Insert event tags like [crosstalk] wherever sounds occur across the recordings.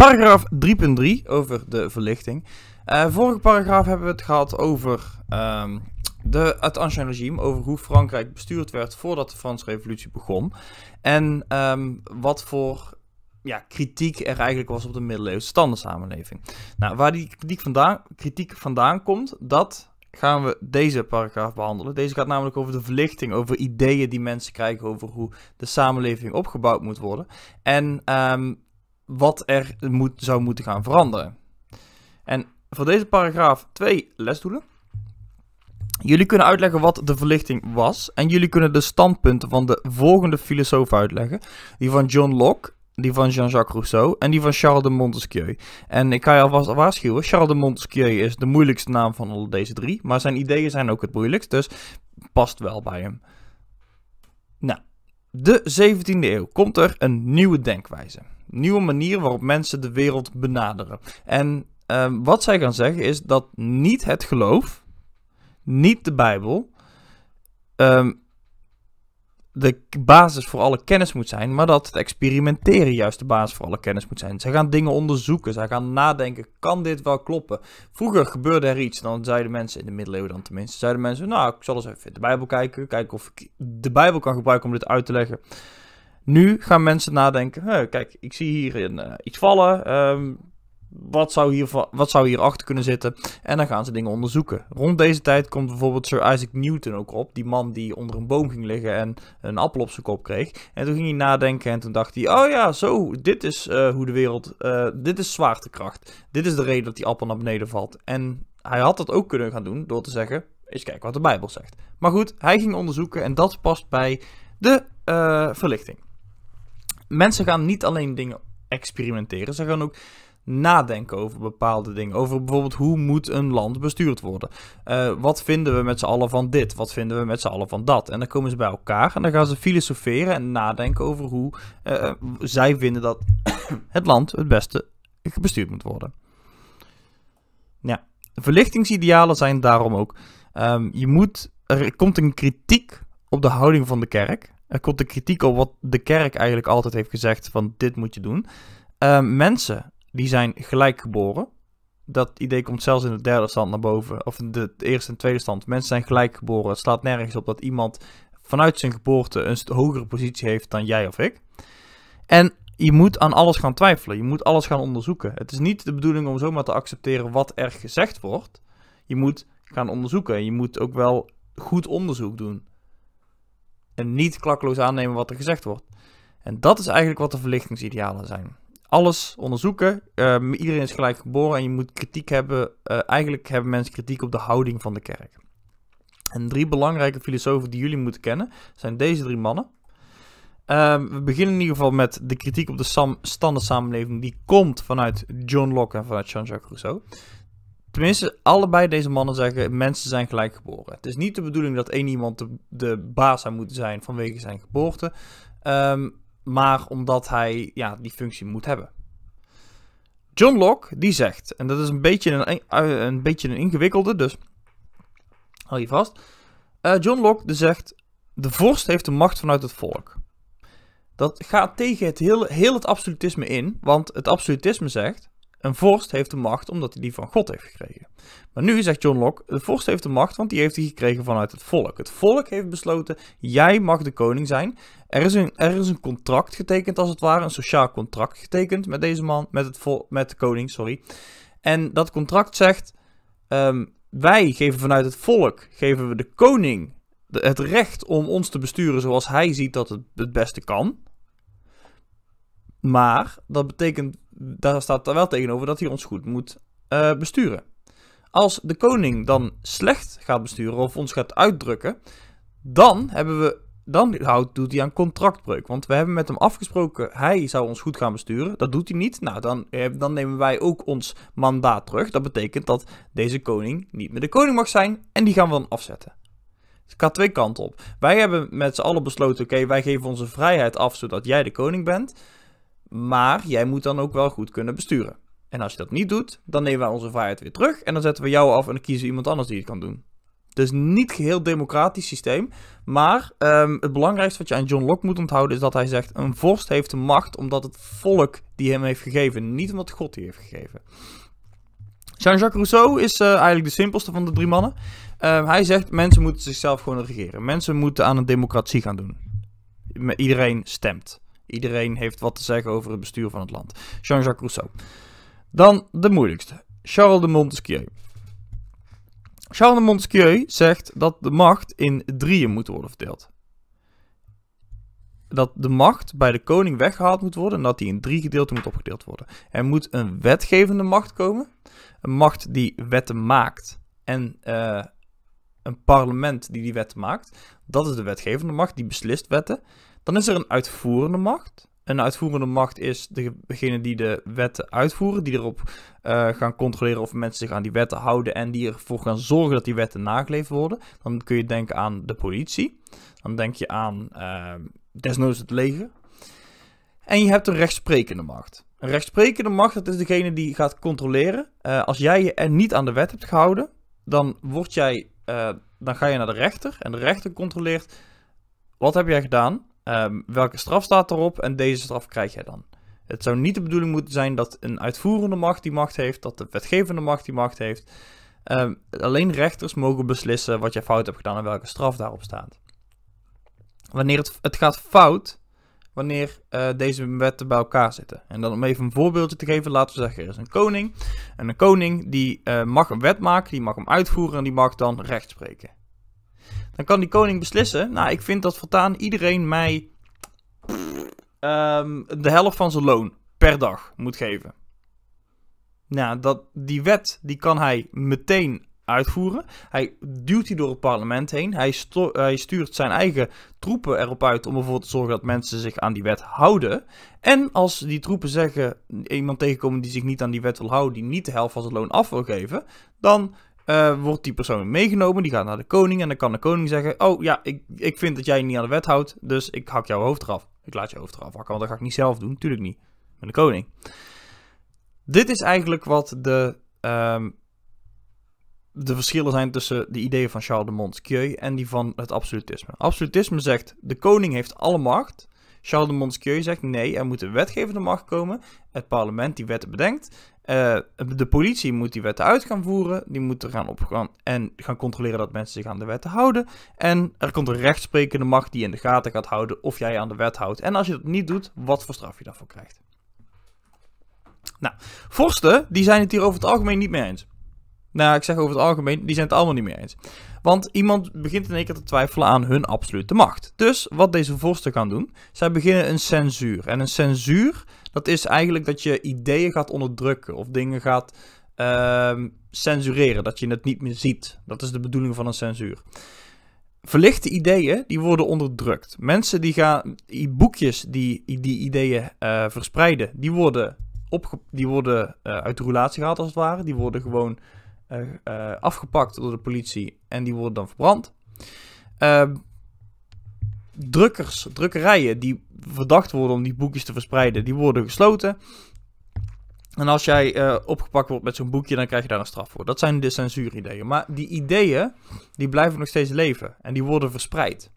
Paragraaf 3.3 over de verlichting. Uh, vorige paragraaf hebben we het gehad over ehm, de, het Ancien Regime, over hoe Frankrijk bestuurd werd voordat de Franse Revolutie begon. En ehm, wat voor ja, kritiek er eigenlijk was op de middeleeuwse standensamenleving. Nou, waar die kritiek vandaan, kritiek vandaan komt, dat gaan we deze paragraaf behandelen. Deze gaat namelijk over de verlichting, over ideeën die mensen krijgen over hoe de samenleving opgebouwd moet worden. En um, wat er moet, zou moeten gaan veranderen. En voor deze paragraaf twee lesdoelen. Jullie kunnen uitleggen wat de verlichting was. En jullie kunnen de standpunten van de volgende filosoof uitleggen. Die van John Locke, die van Jean-Jacques Rousseau en die van Charles de Montesquieu. En ik ga je alvast waarschuwen, Charles de Montesquieu is de moeilijkste naam van al deze drie. Maar zijn ideeën zijn ook het moeilijkst, dus past wel bij hem. Nou, de 17e eeuw komt er een nieuwe denkwijze nieuwe manier waarop mensen de wereld benaderen. En ehm, wat zij gaan zeggen is dat niet het geloof, niet de Bijbel, ehm, de basis voor alle kennis moet zijn, maar dat het experimenteren juist de basis voor alle kennis moet zijn. Zij gaan dingen onderzoeken, zij gaan nadenken, kan dit wel kloppen? Vroeger gebeurde er iets, dan zeiden mensen, in de middeleeuwen dan tenminste, zeiden mensen, nou, ik zal eens even in de Bijbel kijken, kijken of ik de Bijbel kan gebruiken om dit uit te leggen. Nu gaan mensen nadenken, kijk, ik zie hier eh, iets vallen, ehm, wat, zou hier, wat zou hier achter kunnen zitten? En dan gaan ze dingen onderzoeken. Rond deze tijd komt bijvoorbeeld Sir Isaac Newton ook op, die man die onder een boom ging liggen en een appel op zijn kop kreeg. En toen ging hij nadenken en toen dacht hij, oh ja, zo, dit is eh, hoe de wereld, eh, dit is zwaartekracht. Dit is de reden dat die appel naar beneden valt. En hij had dat ook kunnen gaan doen door te zeggen, eens kijken wat de Bijbel zegt. Maar goed, hij ging onderzoeken en dat past bij de verlichting mensen gaan niet alleen dingen experimenteren, ze gaan ook nadenken over bepaalde dingen. Over bijvoorbeeld hoe moet een land bestuurd worden. Eh, wat vinden we met z'n allen van dit? Wat vinden we met z'n allen van dat? En dan komen ze bij elkaar en dan gaan ze filosoferen en nadenken over hoe eh, eh, zij vinden dat [coughs] het land het beste bestuurd moet worden. Ja, verlichtingsidealen zijn daarom ook. Ehm, je moet, er komt een kritiek op de houding van de kerk. Er komt de kritiek op wat de kerk eigenlijk altijd heeft gezegd van dit moet je doen. Ehm, mensen die zijn gelijk geboren. Dat idee komt zelfs in de derde stand naar boven. Of in de eerste en tweede stand. Mensen zijn gelijk geboren. Het slaat nergens op dat iemand vanuit zijn geboorte een hogere positie heeft dan jij of ik. En je moet aan alles gaan twijfelen. Je moet alles gaan onderzoeken. Het is niet de bedoeling om zomaar te accepteren wat er gezegd wordt. Je moet gaan onderzoeken. Je moet ook wel goed onderzoek doen niet klakkeloos aannemen wat er gezegd wordt. En dat is eigenlijk wat de verlichtingsidealen zijn. Alles onderzoeken, ehm, iedereen is gelijk geboren en je moet kritiek hebben. Eh, eigenlijk hebben mensen kritiek op de houding van de kerk. En drie belangrijke filosofen die jullie moeten kennen zijn deze drie mannen. Ehm, we beginnen in ieder geval met de kritiek op de standaardsamenleving. Die komt vanuit John Locke en vanuit Jean-Jacques Rousseau. Tenminste, allebei deze mannen zeggen: mensen zijn gelijk geboren. Het is niet de bedoeling dat één iemand de, baas zou moeten zijn vanwege zijn geboorte, ehm, maar omdat hij ja, die functie moet hebben. John Locke die zegt, en dat is een beetje een, een, eh, beetje een ingewikkelde, dus hou je vast. Eh, John Locke die zegt: De vorst heeft de macht vanuit het volk. Dat gaat tegen het heel, heel het absolutisme in, want het absolutisme zegt een vorst heeft de macht omdat hij die van God heeft gekregen. Maar nu zegt John Locke, de vorst heeft de macht, want die heeft hij gekregen vanuit het volk. Het volk heeft besloten, jij mag de koning zijn. Er is een, er is een contract getekend als het ware, een sociaal contract getekend met deze man, met, het vol, met de koning, sorry. En dat contract zegt, ehm, wij geven vanuit het volk, geven we de koning het recht om ons te besturen zoals hij ziet dat het het beste kan. Maar dat betekent daar staat er wel tegenover dat hij ons goed moet eh, besturen. Als de koning dan slecht gaat besturen of ons gaat uitdrukken, dan hebben we. Dan doet hij aan contractbreuk. Want we hebben met hem afgesproken, hij zou ons goed gaan besturen. Dat doet hij niet. Nou, dan, eh, dan nemen wij ook ons mandaat terug. Dat betekent dat deze koning niet meer de koning mag zijn. En die gaan we dan afzetten. Het gaat twee kanten op. Wij hebben met z'n allen besloten, oké, wij geven onze vrijheid af zodat jij de koning bent. Maar jij moet dan ook wel goed kunnen besturen. En als je dat niet doet, dan nemen wij onze vrijheid weer terug en dan zetten we jou af en dan kiezen we iemand anders die het kan doen. Dus niet geheel democratisch systeem. Maar ehm, het belangrijkste wat je aan John Locke moet onthouden is dat hij zegt: een vorst heeft de macht omdat het volk die hem heeft gegeven, niet omdat God die heeft gegeven. Jean-Jacques Rousseau is eh, eigenlijk de simpelste van de drie mannen. Ehm, hij zegt: mensen moeten zichzelf gewoon regeren. Mensen moeten aan een democratie gaan doen. Iedereen stemt. Iedereen heeft wat te zeggen over het bestuur van het land. Jean-Jacques Rousseau. Dan de moeilijkste. Charles de Montesquieu. Charles de Montesquieu zegt dat de macht in drieën moet worden verdeeld. Dat de macht bij de koning weggehaald moet worden en dat die in drie gedeelten moet opgedeeld worden. Er moet een wetgevende macht komen, een macht die wetten maakt en eh, een parlement die die wetten maakt. Dat is de wetgevende macht, die beslist wetten. Dan is er een uitvoerende macht. Een uitvoerende macht is degene die de wetten uitvoeren, die erop eh, gaan controleren of mensen zich aan die wetten houden en die ervoor gaan zorgen dat die wetten nageleefd worden. Dan kun je denken aan de politie. Dan denk je aan ehm, desnoods het leger. En je hebt een rechtsprekende macht. Een rechtsprekende macht, dat is degene die gaat controleren. Eh, als jij je er niet aan de wet hebt gehouden, dan, word jij, eh, dan ga je naar de rechter. En de rechter controleert, wat heb jij gedaan? Ehm, welke straf staat erop en deze straf krijg jij dan. Het zou niet de bedoeling moeten zijn dat een uitvoerende macht die macht heeft, dat de wetgevende macht die macht heeft. Ehm, alleen rechters mogen beslissen wat jij fout hebt gedaan en welke straf daarop staat. Wanneer het, het gaat fout, wanneer eh, deze wetten bij elkaar zitten. En dan om even een voorbeeldje te geven, laten we zeggen, er is een koning. En een koning die eh, mag een wet maken, die mag hem uitvoeren en die mag dan recht spreken. Dan kan die koning beslissen. Nou, ik vind dat voortaan iedereen mij ehm, de helft van zijn loon per dag moet geven. Nou, dat, die wet die kan hij meteen uitvoeren. Hij duwt die door het parlement heen. Hij, hij, stuurt zijn eigen troepen erop uit om ervoor te zorgen dat mensen zich aan die wet houden. En als die troepen zeggen iemand tegenkomen die zich niet aan die wet wil houden, die niet de helft van zijn loon af wil geven, dan eh, wordt die persoon meegenomen, die gaat naar de koning en dan kan de koning zeggen, oh ja, ik, ik vind dat jij niet aan de wet houdt, dus ik hak jouw hoofd eraf. Ik laat je hoofd eraf hakken, want dat ga ik niet zelf doen, natuurlijk niet, met de koning. Dit is eigenlijk wat de, ehm, de verschillen zijn tussen de ideeën van Charles de Montesquieu en die van het absolutisme. Absolutisme zegt, de koning heeft alle macht, Charles de Montesquieu zegt nee, er moet een wetgevende macht komen. Het parlement die wetten bedenkt. Eh, de politie moet die wetten uit gaan voeren. Die moet er gaan op en gaan controleren dat mensen zich aan de wetten houden. En er komt een rechtsprekende macht die in de gaten gaat houden of jij aan de wet houdt. En als je dat niet doet, wat voor straf je daarvoor krijgt. Nou, vorsten die zijn het hier over het algemeen niet mee eens. Nou, ik zeg over het algemeen, die zijn het allemaal niet meer eens. Want iemand begint in één keer te twijfelen aan hun absolute macht. Dus wat deze vorsten gaan doen, zij beginnen een censuur. En een censuur, dat is eigenlijk dat je ideeën gaat onderdrukken of dingen gaat ehm, censureren, dat je het niet meer ziet. Dat is de bedoeling van een censuur. Verlichte ideeën, die worden onderdrukt. Mensen die gaan, die boekjes die die ideeën eh, verspreiden, die worden, op die worden eh, uit de relatie gehaald als het ware. Die worden gewoon eh, eh, afgepakt door de politie en die worden dan verbrand. Uh, drukkers, drukkerijen die verdacht worden om die boekjes te verspreiden, die worden gesloten. En als jij eh, opgepakt wordt met zo'n boekje, dan krijg je daar een straf voor. Dat zijn de censuurideeën. Maar die ideeën, die blijven nog steeds leven en die worden verspreid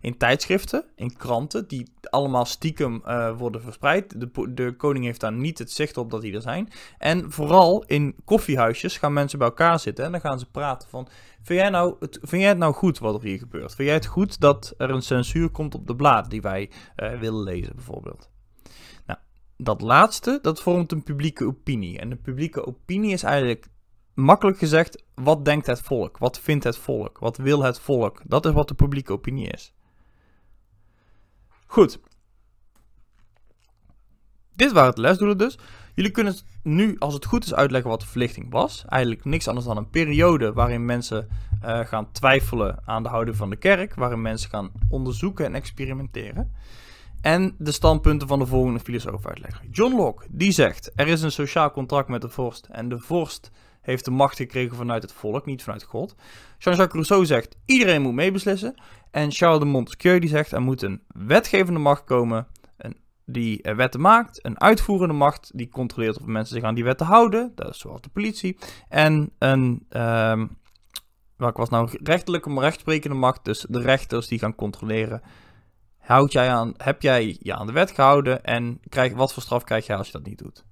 in tijdschriften, in kranten, die allemaal stiekem eh, worden verspreid. De, de, koning heeft daar niet het zicht op dat die er zijn. En vooral in koffiehuisjes gaan mensen bij elkaar zitten en dan gaan ze praten van... Vind jij, nou het, vind jij het nou goed wat er hier gebeurt? Vind jij het goed dat er een censuur komt op de blaad die wij eh, willen lezen bijvoorbeeld? Nou, dat laatste, dat vormt een publieke opinie. En de publieke opinie is eigenlijk makkelijk gezegd, wat denkt het volk? Wat vindt het volk? Wat wil het volk? Dat is wat de publieke opinie is. Goed. Dit waren het lesdoelen dus. Jullie kunnen nu, als het goed is, uitleggen wat de verlichting was. Eigenlijk niks anders dan een periode waarin mensen eh, gaan twijfelen aan de houding van de kerk, waarin mensen gaan onderzoeken en experimenteren. En de standpunten van de volgende filosoof uitleggen. John Locke, die zegt: er is een sociaal contract met de vorst en de vorst heeft de macht gekregen vanuit het volk, niet vanuit God. Jean-Jacques Rousseau zegt, iedereen moet meebeslissen. En Charles de Montesquieu die zegt, er moet een wetgevende macht komen die eh, wetten maakt, een uitvoerende macht die controleert of mensen zich aan die wetten houden, dat is zoals de politie, en een, um, was nou, rechtelijke, maar rechtsprekende macht, dus de rechters die gaan controleren, houd jij aan, heb jij je aan de wet gehouden en krijg, wat voor straf krijg jij als je dat niet doet?